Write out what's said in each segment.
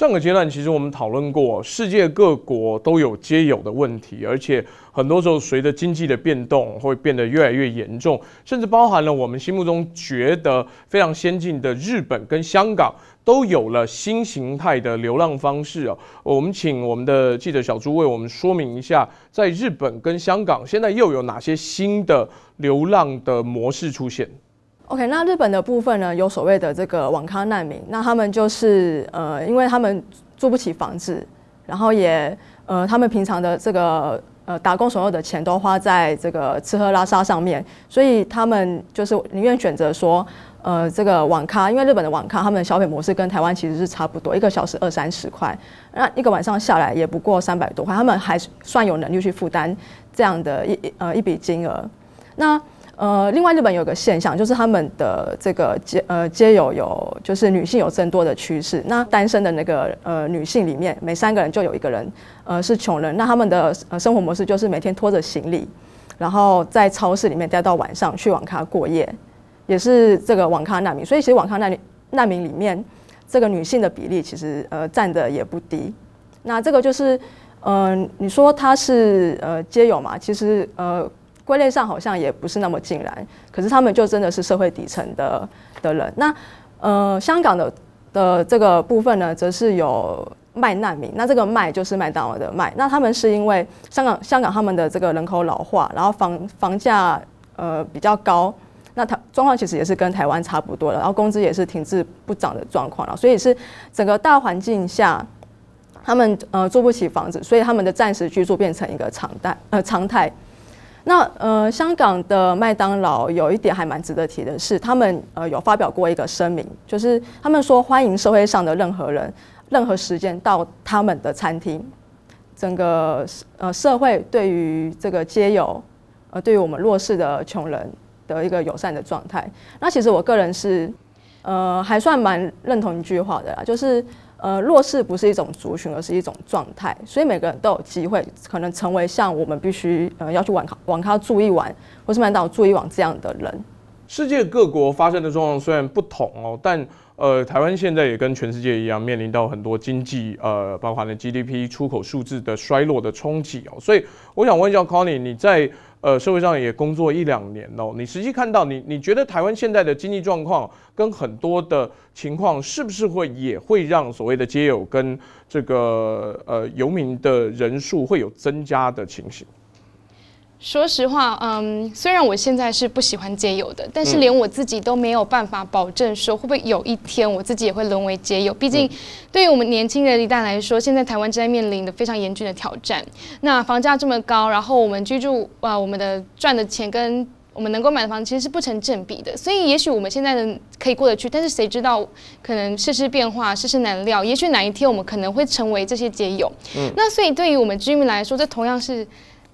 上个阶段其实我们讨论过，世界各国都有皆有的问题，而且很多时候随着经济的变动会变得越来越严重，甚至包含了我们心目中觉得非常先进的日本跟香港，都有了新形态的流浪方式哦。我们请我们的记者小朱为我们说明一下，在日本跟香港现在又有哪些新的流浪的模式出现？OK，那日本的部分呢，有所谓的这个网咖难民，那他们就是呃，因为他们租不起房子，然后也呃，他们平常的这个呃打工，所有的钱都花在这个吃喝拉撒上面，所以他们就是宁愿选择说，呃，这个网咖，因为日本的网咖，他们的消费模式跟台湾其实是差不多，一个小时二三十块，那一个晚上下来也不过三百多块，他们还算有能力去负担这样的一呃一笔金额，那。呃，另外日本有个现象，就是他们的这个街呃街友有就是女性有增多的趋势。那单身的那个呃女性里面，每三个人就有一个人呃是穷人。那他们的呃生活模式就是每天拖着行李，然后在超市里面待到晚上，去网咖过夜，也是这个网咖难民。所以其实网咖难民难民里面，这个女性的比例其实呃占的也不低。那这个就是嗯，你说他是呃街友嘛？其实呃。归念上好像也不是那么尽然，可是他们就真的是社会底层的的人。那呃，香港的的这个部分呢，则是有卖难民。那这个卖就是麦当劳的卖。那他们是因为香港香港他们的这个人口老化，然后房房价呃比较高。那台状况其实也是跟台湾差不多的，然后工资也是停滞不涨的状况了。所以是整个大环境下，他们呃租不起房子，所以他们的暂时居住变成一个常态呃常态。那呃，香港的麦当劳有一点还蛮值得提的是，他们呃有发表过一个声明，就是他们说欢迎社会上的任何人、任何时间到他们的餐厅。整个呃社会对于这个街友，呃，对于我们弱势的穷人的一个友善的状态，那其实我个人是呃还算蛮认同一句话的啦，就是。呃，弱势不是一种族群，而是一种状态。所以每个人都有机会，可能成为像我们必须呃要去网咖网咖住一晚，或是搬到住一晚这样的人。世界各国发生的状况虽然不同哦，但呃，台湾现在也跟全世界一样，面临到很多经济呃，包含了 GDP 出口数字的衰落的冲击哦。所以我想问一下，Conny，你在？呃，社会上也工作一两年哦，你实际看到你，你觉得台湾现在的经济状况跟很多的情况，是不是会也会让所谓的街友跟这个呃游民的人数会有增加的情形？说实话，嗯，虽然我现在是不喜欢结友的，但是连我自己都没有办法保证说会不会有一天我自己也会沦为结友。毕竟，对于我们年轻人一代来说，现在台湾正在面临的非常严峻的挑战。那房价这么高，然后我们居住啊，我们的赚的钱跟我们能够买的房子其实是不成正比的。所以，也许我们现在的可以过得去，但是谁知道可能世事变化，世事难料，也许哪一天我们可能会成为这些结友。嗯，那所以对于我们居民来说，这同样是。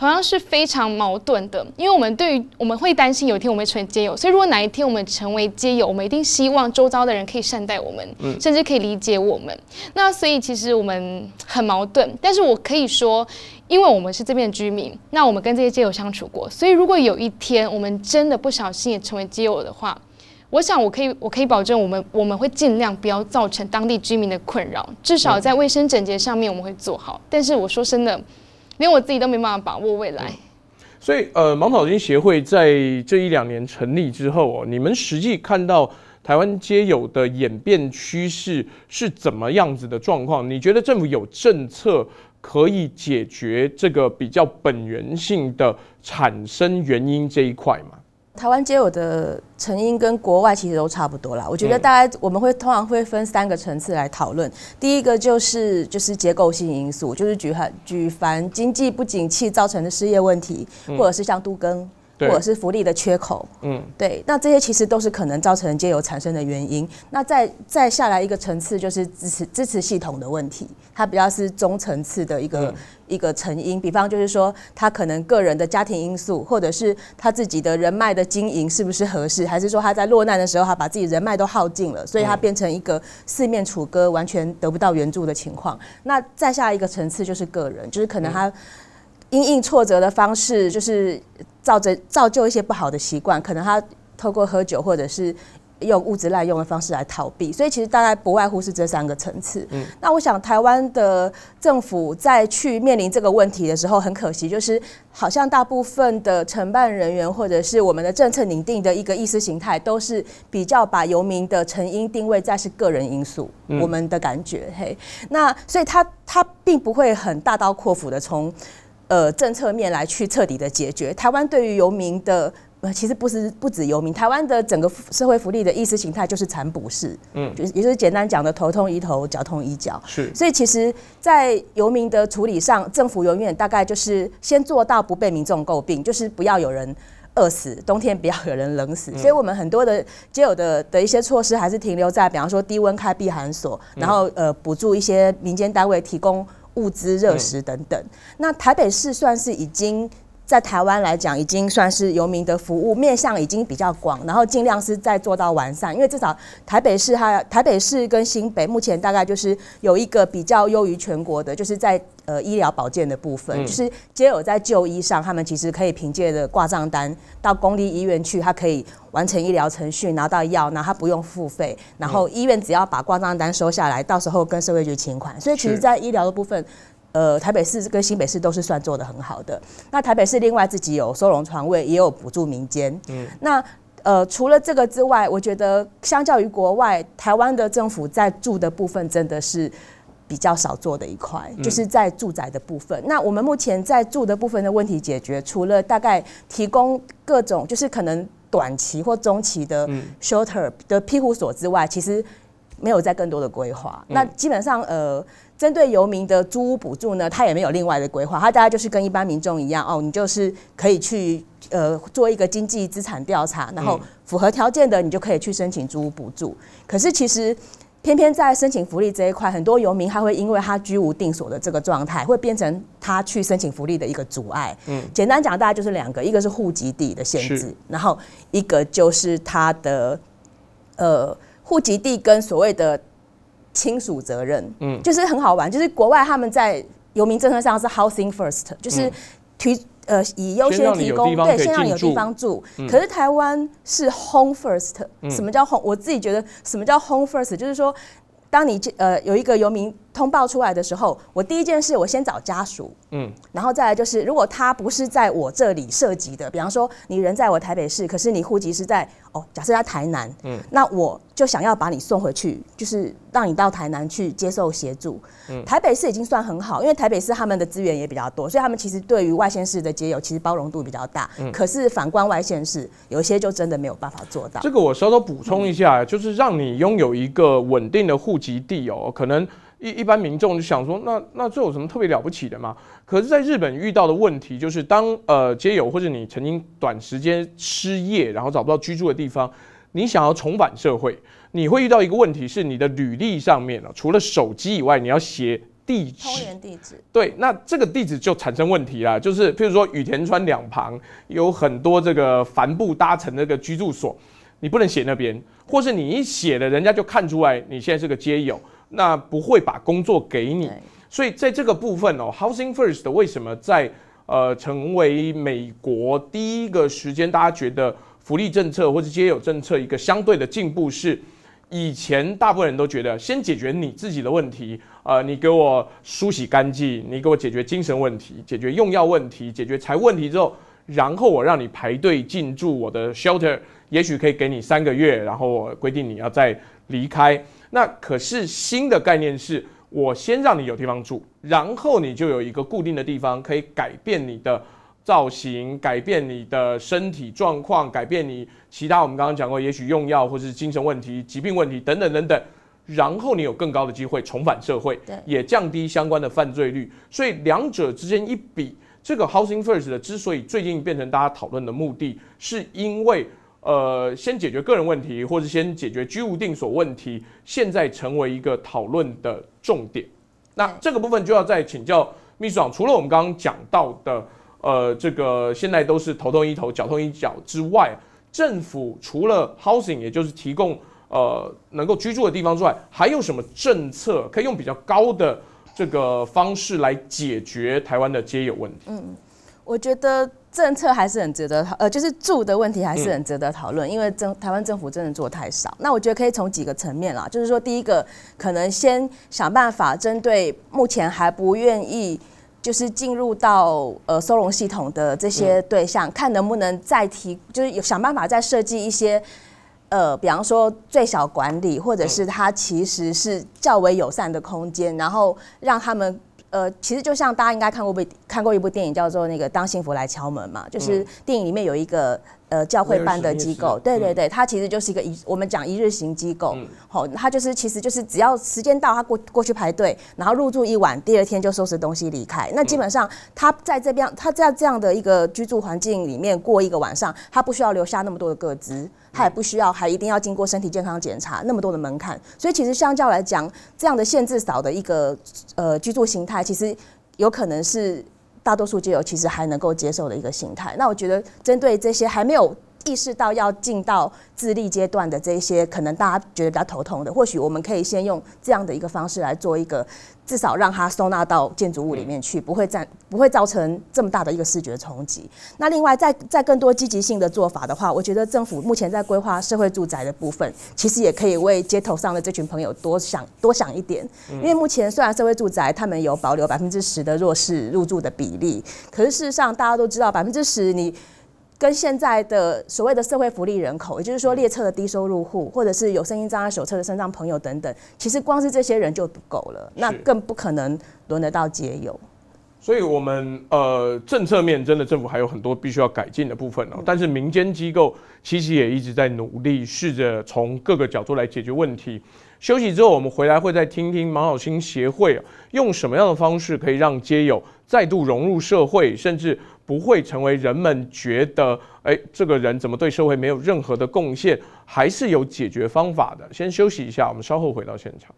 同样是非常矛盾的，因为我们对于我们会担心有一天我们成为街友，所以如果哪一天我们成为街友，我们一定希望周遭的人可以善待我们，甚至可以理解我们。那所以其实我们很矛盾，但是我可以说，因为我们是这边的居民，那我们跟这些街友相处过，所以如果有一天我们真的不小心也成为街友的话，我想我可以我可以保证我们我们会尽量不要造成当地居民的困扰，至少在卫生整洁上面我们会做好。但是我说真的。连我自己都没办法把握未来，所以呃，盲草金协会在这一两年成立之后哦，你们实际看到台湾街友的演变趋势是怎么样子的状况？你觉得政府有政策可以解决这个比较本源性的产生原因这一块吗？台湾接有的成因跟国外其实都差不多啦。我觉得大概我们会通常会分三个层次来讨论。第一个就是就是结构性因素，就是举很举凡经济不景气造成的失业问题，或者是像杜更。或者是福利的缺口，嗯，对，那这些其实都是可能造成人皆有产生的原因。那再再下来一个层次就是支持支持系统的问题，它比较是中层次的一个一个成因。比方就是说，他可能个人的家庭因素，或者是他自己的人脉的经营是不是合适，还是说他在落难的时候，他把自己人脉都耗尽了，所以他变成一个四面楚歌，完全得不到援助的情况。那再下一个层次就是个人，就是可能他因应挫折的方式就是。造着造就一些不好的习惯，可能他透过喝酒或者是用物质滥用的方式来逃避，所以其实大概不外乎是这三个层次。嗯，那我想台湾的政府在去面临这个问题的时候，很可惜就是好像大部分的承办人员或者是我们的政策拟定的一个意识形态，都是比较把游民的成因定位在是个人因素，我们的感觉。嘿，那所以他他并不会很大刀阔斧的从。呃，政策面来去彻底的解决台湾对于游民的，其实不是不止游民，台湾的整个社会福利的意识形态就是残补式，嗯，就是简单讲的头痛医头，脚痛医脚。是，所以其实，在游民的处理上，政府永远大概就是先做到不被民众诟病，就是不要有人饿死，冬天不要有人冷死。所以我们很多的、现有的的一些措施，还是停留在比方说低温开避寒所，然后呃，补助一些民间单位提供。物资、热食等等，那台北市算是已经。在台湾来讲，已经算是游民的服务面向已经比较广，然后尽量是在做到完善。因为至少台北市哈，台北市跟新北目前大概就是有一个比较优于全国的，就是在呃医疗保健的部分，就是皆友在就医上，他们其实可以凭借着挂账单到公立医院去，他可以完成医疗程序，拿到药，然后他不用付费，然后医院只要把挂账单收下来，到时候跟社会局清款。所以其实，在医疗的部分。呃，台北市跟新北市都是算做的很好的。那台北市另外自己有收容床位，也有补助民间。嗯。那呃，除了这个之外，我觉得相较于国外，台湾的政府在住的部分真的是比较少做的一块，就是在住宅的部分。那我们目前在住的部分的问题解决，除了大概提供各种就是可能短期或中期的 shorter 的庇护所之外，其实。没有再更多的规划。那基本上，呃，针对游民的租屋补助呢，他也没有另外的规划。他大概就是跟一般民众一样，哦，你就是可以去呃做一个经济资产调查，然后符合条件的，你就可以去申请租屋补助。可是其实，偏偏在申请福利这一块，很多游民他会因为他居无定所的这个状态，会变成他去申请福利的一个阻碍。嗯，简单讲，大概就是两个，一个是户籍地的限制，然后一个就是他的呃。户籍地跟所谓的亲属责任，嗯，就是很好玩。就是国外他们在游民政策上是 housing first，就是提呃以优先提供对先让你有地方住。可是台湾是 home first。什么叫 home？我自己觉得什么叫 home first，就是说当你呃有一个游民。通报出来的时候，我第一件事我先找家属，嗯，然后再来就是，如果他不是在我这里涉及的，比方说你人在我台北市，可是你户籍是在哦，假设在台南，嗯，那我就想要把你送回去，就是让你到台南去接受协助。嗯，台北市已经算很好，因为台北市他们的资源也比较多，所以他们其实对于外县市的接友其实包容度比较大。嗯，可是反观外县市，有些就真的没有办法做到。这个我稍稍补充一下，就是让你拥有一个稳定的户籍地哦，可能。一一般民众就想说，那那这有什么特别了不起的吗？可是，在日本遇到的问题就是，当呃街友或者你曾经短时间失业，然后找不到居住的地方，你想要重返社会，你会遇到一个问题是你的履历上面啊，除了手机以外，你要写地址，地址，对，那这个地址就产生问题了，就是譬如说羽田川两旁有很多这个帆布搭成那个居住所，你不能写那边，或是你一写了，人家就看出来你现在是个街友。那不会把工作给你，所以在这个部分哦，housing first 为什么在呃成为美国第一个时间，大家觉得福利政策或者接有政策一个相对的进步是，以前大部分人都觉得先解决你自己的问题，呃，你给我梳洗干净，你给我解决精神问题，解决用药问题，解决财问题之后，然后我让你排队进驻我的 shelter，也许可以给你三个月，然后我规定你要再离开。那可是新的概念是，我先让你有地方住，然后你就有一个固定的地方，可以改变你的造型，改变你的身体状况，改变你其他我们刚刚讲过，也许用药或是精神问题、疾病问题等等等等，然后你有更高的机会重返社会，对，也降低相关的犯罪率。所以两者之间一比，这个 housing first 的之所以最近变成大家讨论的目的，是因为。呃，先解决个人问题，或者先解决居无定所问题，现在成为一个讨论的重点。那这个部分就要再请教秘书长。除了我们刚刚讲到的，呃，这个现在都是头痛医头、脚痛医脚之外，政府除了 housing，也就是提供呃能够居住的地方之外，还有什么政策可以用比较高的这个方式来解决台湾的街友问题？嗯，我觉得。政策还是很值得讨，呃，就是住的问题还是很值得讨论，因为政台湾政府真的做太少。那我觉得可以从几个层面啦，就是说第一个可能先想办法针对目前还不愿意就是进入到呃收容系统的这些对象，看能不能再提，就是有想办法再设计一些呃，比方说最小管理，或者是它其实是较为友善的空间，然后让他们。呃，其实就像大家应该看过不看过一部电影叫做那个《当幸福来敲门》嘛，就是电影里面有一个。呃，教会办的机构，对对对，它其实就是一个一我们讲一日型机构，好，它就是其实就是只要时间到，他过过去排队，然后入住一晚，第二天就收拾东西离开。那基本上他在这边，他在这样的一个居住环境里面过一个晚上，他不需要留下那么多的个资，他也不需要还一定要经过身体健康检查那么多的门槛，所以其实相较来讲，这样的限制少的一个呃居住形态，其实有可能是。大多数街友其实还能够接受的一个心态。那我觉得，针对这些还没有。意识到要进到自立阶段的这些，可能大家觉得比较头痛的，或许我们可以先用这样的一个方式来做一个，至少让它收纳到建筑物里面去，不会占，不会造成这么大的一个视觉冲击。那另外，在在更多积极性的做法的话，我觉得政府目前在规划社会住宅的部分，其实也可以为街头上的这群朋友多想多想一点。因为目前虽然社会住宅他们有保留百分之十的弱势入住的比例，可是事实上大家都知道百分之十你。跟现在的所谓的社会福利人口，也就是说列车的低收入户，或者是有身心障碍手册的身障朋友等等，其实光是这些人就不够了，那更不可能轮得到街友。所以，我们呃政策面真的政府还有很多必须要改进的部分哦。但是民间机构其实也一直在努力，试着从各个角度来解决问题。休息之后，我们回来会再听听马小新协会用什么样的方式可以让街友再度融入社会，甚至。不会成为人们觉得，哎，这个人怎么对社会没有任何的贡献？还是有解决方法的。先休息一下，我们稍后回到现场。